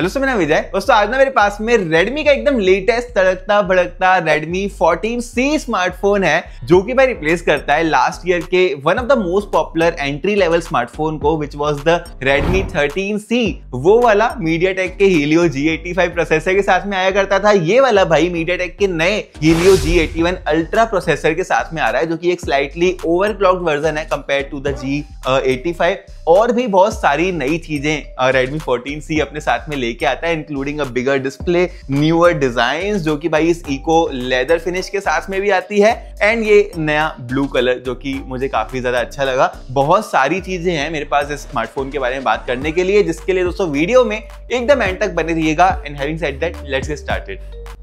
hello sir मेरा विजय दोस्तों आज ना मेरे पास में रेडमी का एकदम लेटेस्ट तड़कता भड़कता रेडमी 14C स्मार्टफोन है जो कि भाई रिप्लेस करता है लास्ट ईयर के one of the most popular entry level smartphone को which was the Redmi 13C वो वाला टेक के हीलियो G85 प्रोसेसर के साथ में आया करता था ये वाला भाई मीडिया टेक के नए Helio G81 अल्ट्रा प्रोसेसर के साथ में आ रहा है जो की एक स्लाइटली ओवरक्लॉक्ड वर्जन है कंपेयर टू द जी और भी बहुत सारी नई चीजें रेडमी uh, फोर्टीन अपने साथ में ले लेके आता है including a bigger display newer design जो कि भाई इस इको लेदर फिनिश के साथ में भी आती है एंड ये नया ब्लू कलर जो कि मुझे काफी ज्यादा अच्छा लगा बहुत सारी चीजें हैं मेरे पास इस स्मार्टफोन के बारे में बात करने के लिए जिसके लिए दोस्तों वीडियो में एकदम एंड तक बने रहिएगा and having said that let's get started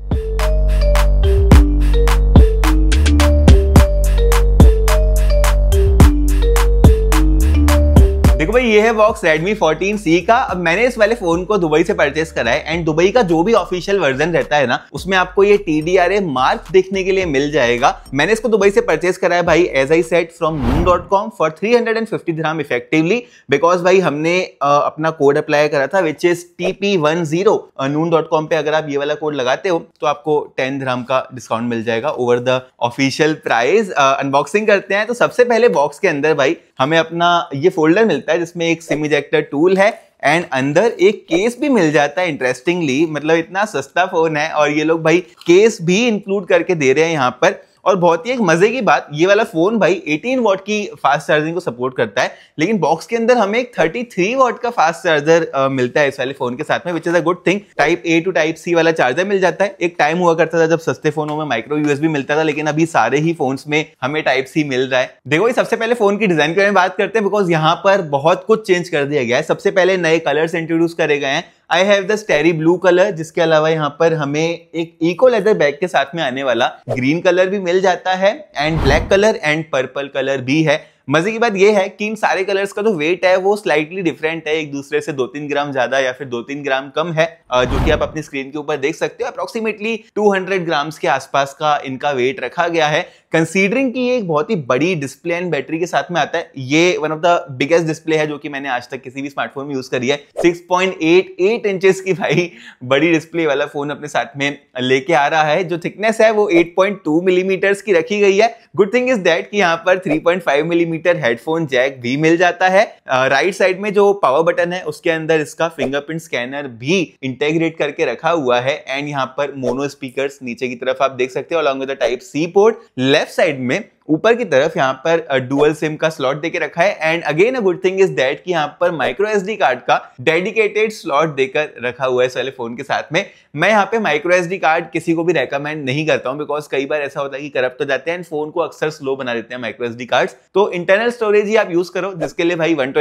देखो भाई ये है बॉक्स Redmi 14C का अब मैंने इस वाले फोन को दुबई से परचेस करा है एंड दुबई का जो भी ऑफिशियल वर्जन रहता है ना उसमें आपको ये T D R A mark देखने के लिए मिल जाएगा मैंने इसको दुबई से परचेस करा है भाई as I said from moon dot com for three hundred and fifty gram effectively because भाई हमने आ, अपना कोड अप्लाई करा था which is T P one zero noon dot com पे अगर आप ये वाला कोड लगाते हो तो आपको टेन ग्राम का डिस्काउंट मिल जाएगा over the official price unboxing करते हैं तो सबसे पहले बॉक्स के अंदर भाई हमें अपना ये फोल्डर मिलता है जिसमें एक सिम इजेक्टर टूल है एंड अंदर एक केस भी मिल जाता है इंटरेस्टिंगली मतलब इतना सस्ता फोन है और ये लोग भाई केस भी इंक्लूड करके दे रहे हैं यहाँ पर और बहुत ही एक मजे की बात ये वाला फोन भाई 18 वॉट की फास्ट चार्जिंग को सपोर्ट करता है लेकिन बॉक्स के अंदर हमें एक 33 वॉट का फास्ट चार्जर आ, मिलता है इस वाले फोन के साथ में which is a good thing type A to type C वाला चार्जर मिल जाता है एक टाइम हुआ करता था जब सस्ते फोनों में माइक्रो यूएस मिलता था लेकिन अभी सारे ही फोन में हमें टाइप सी मिल रहा है देखो सबसे पहले फोन की डिजाइन के बारे में बात करते हैं बिकॉज यहाँ पर बहुत कुछ चेंज कर दिया गया है सबसे पहले नए कलर्स इंट्रोड्यूस करे गए हैं I have the starry blue colour जिसके अलावा यहाँ पर हमें एक इको लेदर बैग के साथ में आने वाला ग्रीन कलर भी मिल जाता है and black colour and purple colour भी है मजे की बात यह है कि इन सारे कलर्स का जो तो वेट है वो स्लाइटली डिफरेंट है एक दूसरे से दो तीन ग्राम ज्यादा या फिर दो तीन ग्राम कम है जो कि आप अपनी स्क्रीन के ऊपर देख सकते हो अप्रोक्सीमेटली 200 ग्राम्स के आसपास का इनका वेट रखा गया है कंसीडरिंग कि ये एक बहुत ही बड़ी डिस्प्ले एंड बैटरी के साथ में आता है ये one of the biggest display है जो कि मैंने आज तक किसी भी स्मार्टफोन में यूज करी है 6.88 इंचेस की भाई बड़ी डिस्प्ले वाला फोन अपने साथ में लेके आ रहा है जो थिकनेस है वो 8.2 मिलीमीटर mm की रखी गई है गुड थिंग इज दैट की यहाँ पर 3.5 मिलीमीटर mm हेडफोन जैक भी मिल जाता है राइट uh, साइड right में जो पावर बटन है उसके अंदर इसका फिंगरप्रिंट स्कैनर भी इंटेग्रेट करके रखा हुआ है एंड यहाँ पर मोनो स्पीकर नीचे की तरफ आप देख सकते हो along with type C port left side में ऊपर की तरफ यहाँ पर डुअल सिम का स्लॉट देके रखा है and again a good thing is that कि यहाँ पर माइक्रो एस कार्ड का डेडिकेटेड स्लॉट देकर रखा हुआ है इस वाले फोन के साथ में मैं यहाँ पे माइक्रो एस कार्ड किसी को भी रेकमेंड नहीं करता हूँ बिकॉज कई बार ऐसा होता है कि करप्ट हो जाते हैं एंड फोन को अक्सर स्लो बना देते हैं माइक्रो एसडी कार्ड तो इंटरनल स्टोरेज ही आप यूज करो जिसके लिए भाई वन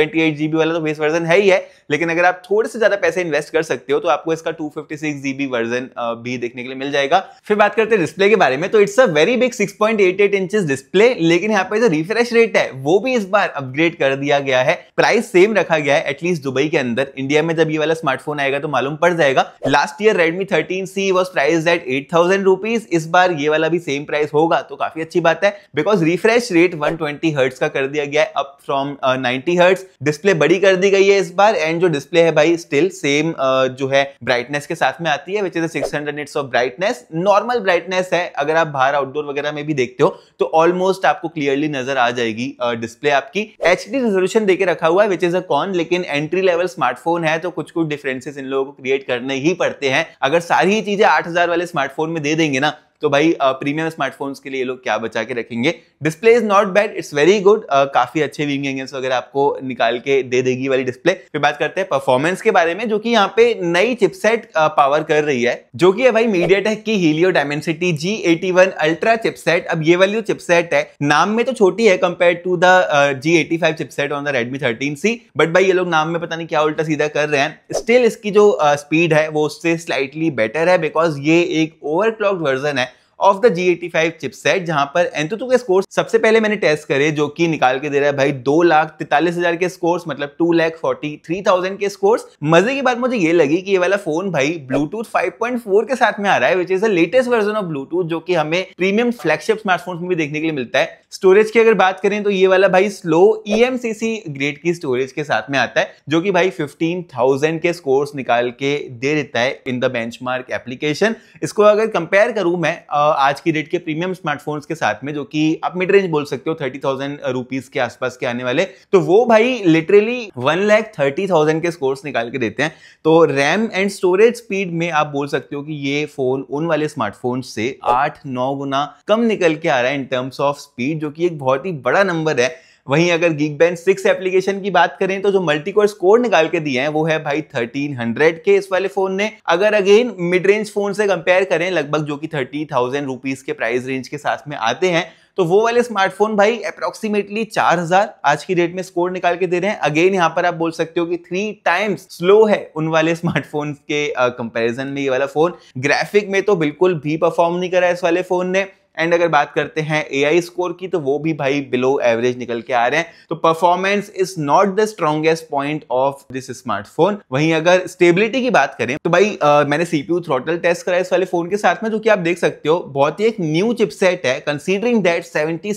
वाला तो बेस वर्जन है ही है लेकिन अगर आप थोड़े से ज्यादा पैसे इन्वेस्ट कर सकते हो तो आपको इसका टू फिफ्टी वर्जन भी देखने के लिए मिल जाएगा फिर बात करते हैं डिस्प्ले के बारे में तो it's a very big six point inches display display लेकिन यहाँ पे जो रिफ्रेश रेट है वो भी इस बार अपग्रेड कर दिया गया है प्राइस सेम रखा गया है एटलीस्ट दुबई के अंदर इंडिया में जब ये वाला स्मार्टफोन आएगा तो मालूम पड़ जाएगा last year Redmi thirteen C was price at eight thousand rupees इस बार ये वाला भी सेम प्राइस होगा तो काफी अच्छी बात है because refresh rate one twenty hertz का कर दिया गया है up from ninety hertz display बड़ी कर दी गई है इस बार एंड जो डिस्प्ले है भाई स्टिल सेम uh, जो है ब्राइटनेस के साथ में आती है which is six hundred nits of brightness normal brightness है अगर आप बाहर आउटडोर वगैरह में भी देखते हो तो ऑलमोस्ट ऑलमोस्ट आपको क्लियरली नजर आ जाएगी डिस्प्ले आपकी एच डी रेजोल्यूशन देके रखा हुआ है विच इज अ कॉन लेकिन एंट्री लेवल स्मार्टफोन है तो कुछ कुछ डिफरेंसेस इन लोगों को क्रिएट करने ही पड़ते हैं अगर सारी चीजें आठ हजार वाले स्मार्टफोन में दे देंगे ना तो भाई प्रीमियम स्मार्टफोन्स के लिए ये लोग क्या बचा के रखेंगे display is not bad it's very good काफी अच्छे व्यूइंग एंगल्स वगैरह आपको निकाल के दे देगी वाली डिस्प्ले फिर बात करते हैं परफॉर्मेंस के बारे में जो कि यहाँ पे नई चिपसेट पावर uh, कर रही है जो कि है भाई टेक की Helio Dimensity G eighty one ultra chipset अब ये वाली चिपसेट है नाम में तो छोटी है compare to the G eighty five chipset on the Redmi thirteen C but भाई ये लोग नाम में पता नहीं क्या उल्टा सीधा कर रहे हैं स्टिल इसकी जो स्पीड uh, है वो उससे स्लाइटली बेटर है बिकॉज ये एक ओवर वर्जन है of the G eighty five chipset जहां पर एंतुतु के स्कोर सबसे पहले मैंने टेस्ट करे जो कि निकाल के दे रहा है भाई दो लाख तैतालीस हजार के स्कोर्स मतलब two lakh forty three thousand के स्कोर्स मजे की बात मुझे ये लगी कि ये वाला फोन भाई ब्लूटूथ फाइव पॉइंट फोर के साथ में आ रहा है which is the latest version of Bluetooth जो कि हमें प्रीमियम फ्लैगशिप स्मार्टफोन में भी देखने के लिए मिलता है स्टोरेज की अगर बात करें तो ये वाला भाई स्लो ईएमसीसी ग्रेड की स्टोरेज के साथ में आता है जो कि भाई 15,000 के स्कोर्स निकाल के दे देता है इन द बेंचमार्क एप्लीकेशन इसको अगर कंपेयर करूं मैं आज की डेट के प्रीमियम स्मार्टफोन्स के साथ में जो कि आप मिड रेंज बोल सकते हो थर्टी थाउजेंड रुपीज के आसपास के आने वाले तो वो भाई literally one lakh thirty thousand के स्कोर्स निकाल के देते हैं तो रैम एंड स्टोरेज स्पीड में आप बोल सकते हो कि ये फोन उन वाले स्मार्टफोन से आठ नौ गुना कम निकल के आ रहा है इन टर्म्स ऑफ स्पीड जो कि एक बहुत ही बड़ा नंबर है वहीं अगर गीक बेंच सिक्स एप्लीकेशन की बात करें तो जो मल्टीकोर स्कोर निकाल के दिए हैं वो है भाई 1300 के इस वाले फोन ने अगर अगेन मिड रेंज फोन से कंपेयर करें लगभग जो कि थर्टी थाउजेंड रुपीज के प्राइस रेंज के साथ में आते हैं तो वो वाले स्मार्टफोन भाई अप्रोक्सीमेटली 4000 आज की डेट में स्कोर निकाल के दे रहे हैं अगेन यहाँ पर आप बोल सकते हो कि थ्री टाइम्स स्लो है उन वाले स्मार्टफोन के कंपैरिजन में ये वाला फोन ग्राफिक में तो बिल्कुल भी परफॉर्म नहीं करा इस वाले फोन ने एंड अगर बात करते हैं ए स्कोर की तो वो भी भाई बिलो एवरेज निकल के आ रहे हैं तो performance is not the strongest point of this smartphone वहीं अगर स्टेबिलिटी की बात करें तो भाई आ, मैंने सीपीयू थ्रोटल टेस्ट करा इस वाले फोन के साथ में जो कि आप देख सकते हो बहुत ही एक न्यू चिपसेट है कंसिडरिंग दैट सेवेंटी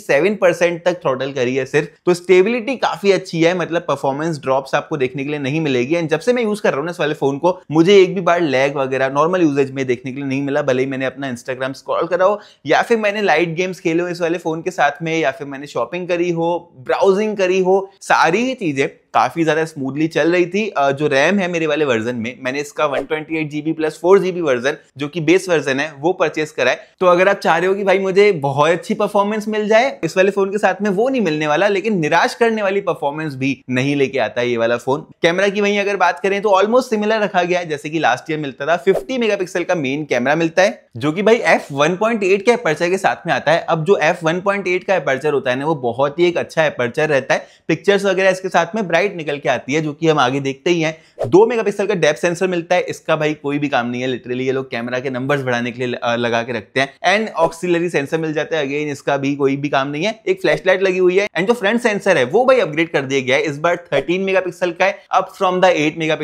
तक थ्रोटल करी है सिर्फ तो स्टेबिलिटी काफी अच्छी है मतलब परफॉर्मेंस ड्रॉप्स आपको देखने के लिए नहीं मिलेगी एंड जब से मैं यूज कर रहा हूँ इस वाले फोन को मुझे एक भी बार लैग वगैरह नॉर्मल यूजेज में देखने के लिए नहीं मिला भले ही मैंने अपना इंस्टाग्राम स्क्रॉल करा हो या फिर मैंने लाइट गेम्स खेले हो इस वाले फोन के साथ में या फिर मैंने शॉपिंग करी हो ब्राउजिंग करी हो सारी ही चीजें काफ़ी ज़्यादा स्मूथली चल रही थी जो रैम है मेरे वाले वर्जन में मैंने इसका one twenty eight GB plus four GB version जो कि बेस वर्जन है वो परचेस करा है तो अगर आप चाह रहे हो कि भाई मुझे बहुत अच्छी परफॉर्मेंस मिल जाए इस वाले फोन के साथ में वो नहीं मिलने वाला लेकिन निराश करने वाली परफॉर्मेंस भी नहीं लेके आता है ये वाला फोन कैमरा की वहीं अगर बात करें तो ऑलमोस्ट सिमिलर रखा गया है जैसे कि लास्ट ईयर मिलता था फिफ्टी मेगा का मेन कैमरा मिलता है जो कि भाई एफ वन के अपर्चर के साथ में आता है अब जो एफ वन का अपर्चर होता है ना वो बहुत ही एक अच्छा अपर्चर रहता है पिक्चर्स वगैरह इसके साथ में लाइट निकल के आती है जो कि हम आगे देखते ही हैं दो मेगापिक्सल का डेप सेंसर मिलता है इसका भाई कोई भी काम नहीं है लिटरली ये लोग कैमरा के नंबर्स बढ़ाने के लिए लगा के रखते हैं एंड ऑक्सिलरी सेंसर मिल जाता है अगेन इसका भी कोई भी काम नहीं है एक फ्लैश लाइट लगी हुई है एंड जो फ्रंट सेंसर है वो भाई अपग्रेड कर दिया गया है इस बार थर्टीन मेगा का है up from the eight mega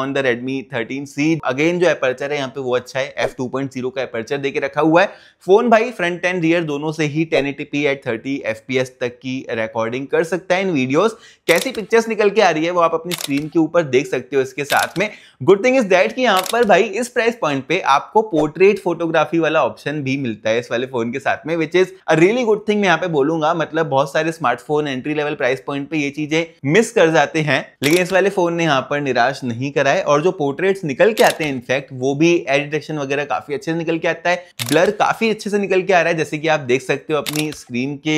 on the Redmi thirteen C again जो अपर्चर है यहाँ पे वो अच्छा है एफ का अपर्चर देके रखा हुआ है फोन भाई फ्रंट एंड रियर दोनों से ही टेन एट थर्टी एफ तक की रिकॉर्डिंग कर सकता है इन वीडियोज कैसी पिक्चर्स निकल निकल के आ रही है वो आप अपनी स्क्रीन के ऊपर देख सकते हो इसके साथ में गुड थिंग इज दैट कि यहाँ पर भाई इस प्राइस पॉइंट पे आपको पोर्ट्रेट फोटोग्राफी वाला ऑप्शन भी मिलता है इस वाले फोन के साथ में which is a really good thing मैं यहाँ पे बोलूंगा मतलब बहुत सारे smartphone entry level price point पे ये चीजें मिस कर जाते हैं लेकिन इस वाले फोन ने यहाँ पर निराश नहीं कराए और जो पोर्ट्रेट्स निकल के आते हैं इनफैक्ट वो भी एडिटेशन वगैरह काफी अच्छे से निकल के आता है ब्लर काफी अच्छे से निकल के आ रहा है जैसे कि आप देख सकते हो अपनी स्क्रीन के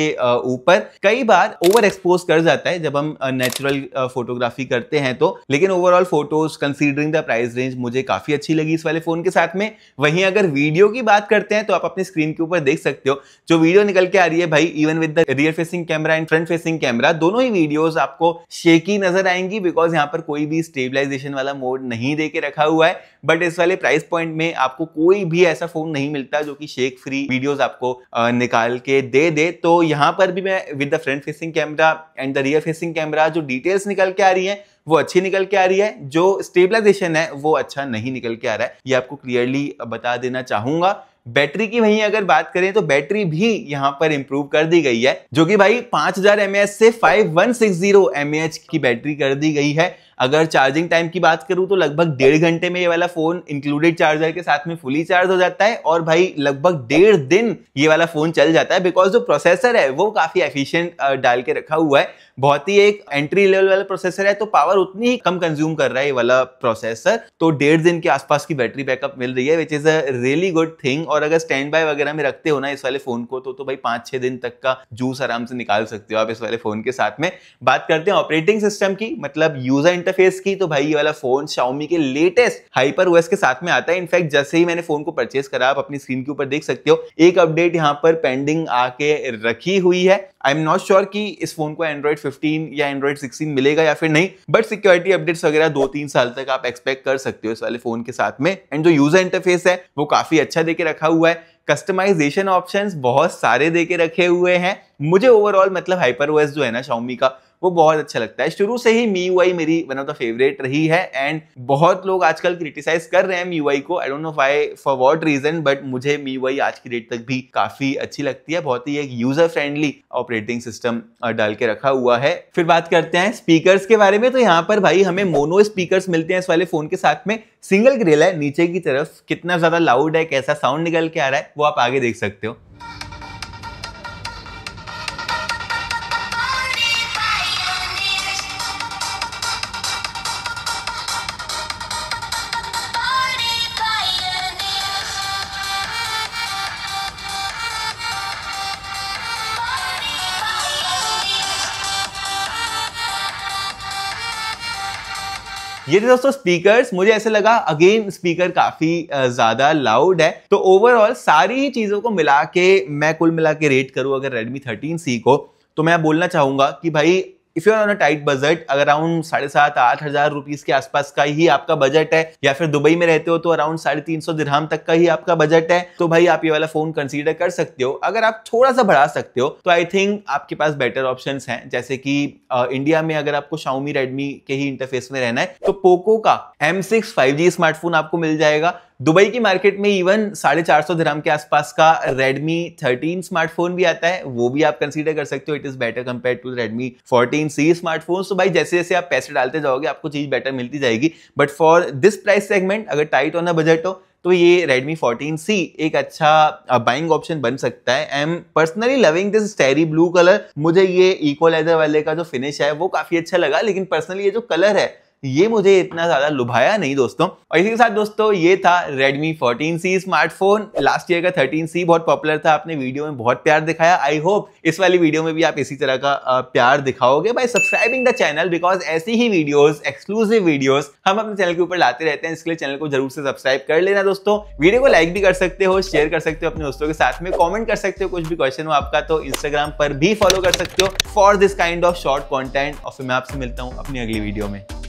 ऊपर कई बार ओवर एक्सपोज कर जाता है जब हम नेचुरल फोटोग्राफी करते हैं तो लेकिन overall photos considering the price range मुझे काफी अच्छी लगी इस वाले फोन के साथ में वहीं अगर वीडियो की बात करते हैं तो आप अपनी स्क्रीन के ऊपर देख सकते हो जो वीडियो निकल के आ रही है भाई even with the rear facing camera and front facing camera दोनों ही वीडियोस आपको शेकी नजर आएंगी बिकॉज यहाँ पर कोई भी स्टेबिलाईजेशन वाला मोड नहीं दे के रखा हुआ है बट इस वाले प्राइस पॉइंट में आपको कोई भी ऐसा फोन नहीं मिलता जो कि शेक फ्री वीडियोज आपको निकाल के दे दे तो यहाँ पर भी मैं with the front facing camera and the rear facing camera जो डिटेल्स सर्विस निकल के आ रही है वो अच्छी निकल के आ रही है जो स्टेबलाइजेशन है वो अच्छा नहीं निकल के आ रहा है ये आपको क्लियरली बता देना चाहूंगा बैटरी की वहीं अगर बात करें तो बैटरी भी यहां पर इंप्रूव कर दी गई है जो कि भाई 5000 हजार से 5160 वन की बैटरी कर दी गई है अगर चार्जिंग टाइम की बात करूं तो लगभग डेढ़ घंटे में ये वाला फोन इंक्लूडेड चार्जर के साथ में फुली चार्ज हो जाता है और भाई लगभग डेढ़ दिन ये वाला फोन चल जाता है बिकॉज जो प्रोसेसर है वो काफी एफिशिएंट डाल के रखा हुआ है बहुत ही एक एंट्री लेवल वाला प्रोसेसर है तो पावर उतनी ही कम कंज्यूम कर रहा है ये वाला प्रोसेसर तो डेढ़ दिन के आसपास की बैटरी बैकअप मिल रही है which is a really good thing और अगर स्टैंड बाय वगैरह में रखते हो ना इस वाले फोन को तो, तो भाई पांच छह दिन तक का जूस आराम से निकाल सकते हो आप इस वाले फोन के साथ में बात करते हैं ऑपरेटिंग सिस्टम की मतलब यूजर इंटरफेस की तो भाई ये वाला फोन शाउमी के लेटेस्ट हाइपर ओएस के साथ में आता है इनफैक्ट जैसे ही मैंने फोन को परचेस करा आप अपनी स्क्रीन के ऊपर देख सकते हो एक अपडेट यहाँ पर पेंडिंग आके रखी हुई है आई एम नॉट श्योर कि इस फोन को एंड्रॉइड फिफ्टीन या एंड्रॉइड सिक्सटीन मिलेगा या फिर नहीं बट सिक्योरिटी अपडेट्स वगैरह दो तीन साल तक आप एक्सपेक्ट कर सकते हो इस वाले फोन के साथ में एंड जो यूजर इंटरफेस है वो काफी अच्छा देके रखा हुआ है कस्टमाइजेशन ऑप्शंस बहुत सारे देके रखे हुए हैं मुझे ओवरऑल मतलब हाइपर जो है ना शाउमी का वो बहुत अच्छा लगता है शुरू से ही मी यू मेरी वन ऑफ द फेवरेट रही है एंड बहुत लोग आजकल क्रिटिसाइज कर रहे हैं मी यू को I don't know why for what reason but मुझे मी यू आज की डेट तक भी काफी अच्छी लगती है बहुत ही एक यूजर फ्रेंडली ऑपरेटिंग सिस्टम डाल के रखा हुआ है फिर बात करते हैं स्पीकर के बारे में तो यहाँ पर भाई हमें मोनो स्पीकर मिलते हैं इस वाले फोन के साथ में सिंगल ग्रिल है नीचे की तरफ कितना ज्यादा लाउड है कैसा साउंड निकल के आ रहा है वो आप आगे देख सकते हो ये थे दोस्तों स्पीकर्स मुझे ऐसे लगा अगेन स्पीकर काफी ज्यादा लाउड है तो ओवरऑल सारी ही चीजों को मिला के मैं कुल मिला के रेट करूं अगर रेडमी थर्टीन सी को तो मैं बोलना चाहूंगा कि भाई if you are on a tight budget अगर अराउंड साढ़े सात आठ हजार रुपीज के आसपास का ही आपका बजट है या फिर दुबई में रहते हो तो अराउंड साढ़े तीन सौ दिरहम तक का ही आपका बजट है तो भाई आप ये वाला फोन कंसिडर कर सकते हो अगर आप थोड़ा सा बढ़ा सकते हो तो आई थिंक आपके पास बेटर ऑप्शन है जैसे कि इंडिया में अगर आपको शाउमी रेडमी के ही इंटरफेस में रहना है तो पोको का M six five G smartphone आपको मिल जाएगा दुबई की मार्केट में इवन साढ़े चार सौ धराम के आसपास का रेडमी थर्टीन स्मार्टफोन भी आता है वो भी आप कंसीडर कर सकते हो it is better compare to Redmi fourteen C smartphone तो भाई जैसे जैसे आप पैसे डालते जाओगे आपको चीज बेटर मिलती जाएगी but for this price segment अगर टाइट ऑन अ बजट हो तो ये Redmi 14C एक अच्छा बाइंग uh, ऑप्शन बन सकता है I am personally loving this starry blue colour मुझे ये इको लेदर वाले का जो फिनिश है वो काफी अच्छा लगा लेकिन पर्सनली ये जो कलर है ये मुझे इतना ज़्यादा लुभाया नहीं दोस्तों और इसी के साथ दोस्तों ये था Redmi 14C smartphone last year का 13C बहुत पॉपुलर था आपने वीडियो में बहुत प्यार दिखाया आई होप इस वाली वीडियो में भी आप इसी तरह का प्यार दिखाओगे by subscribing the channel because ऐसी ही वीडियोस एक्सक्लूसिव वीडियोस हम अपने चैनल के ऊपर लाते रहते हैं इसके लिए चैनल को जरूर से सब्सक्राइब कर लेना दोस्तों वीडियो को लाइक भी कर सकते हो शेयर कर सकते हो अपने दोस्तों के साथ में कॉमेंट कर सकते हो कुछ भी क्वेश्चन हो आपका तो इंस्टाग्राम पर भी फॉलो कर सकते हो for this kind of short content और फिर मैं आपसे मिलता हूँ अपनी अगली वीडियो में